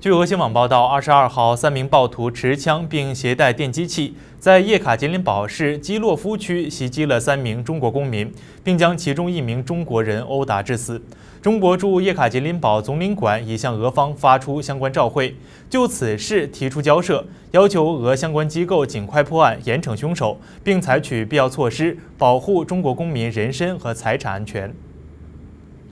据俄新网报道，二十二号，三名暴徒持枪并携带电击器，在叶卡捷琳堡市基洛夫区袭击了三名中国公民，并将其中一名中国人殴打致死。中国驻叶卡捷琳堡总领馆已向俄方发出相关照会，就此事提出交涉，要求俄相关机构尽快破案、严惩凶手，并采取必要措施保护中国公民人身和财产安全。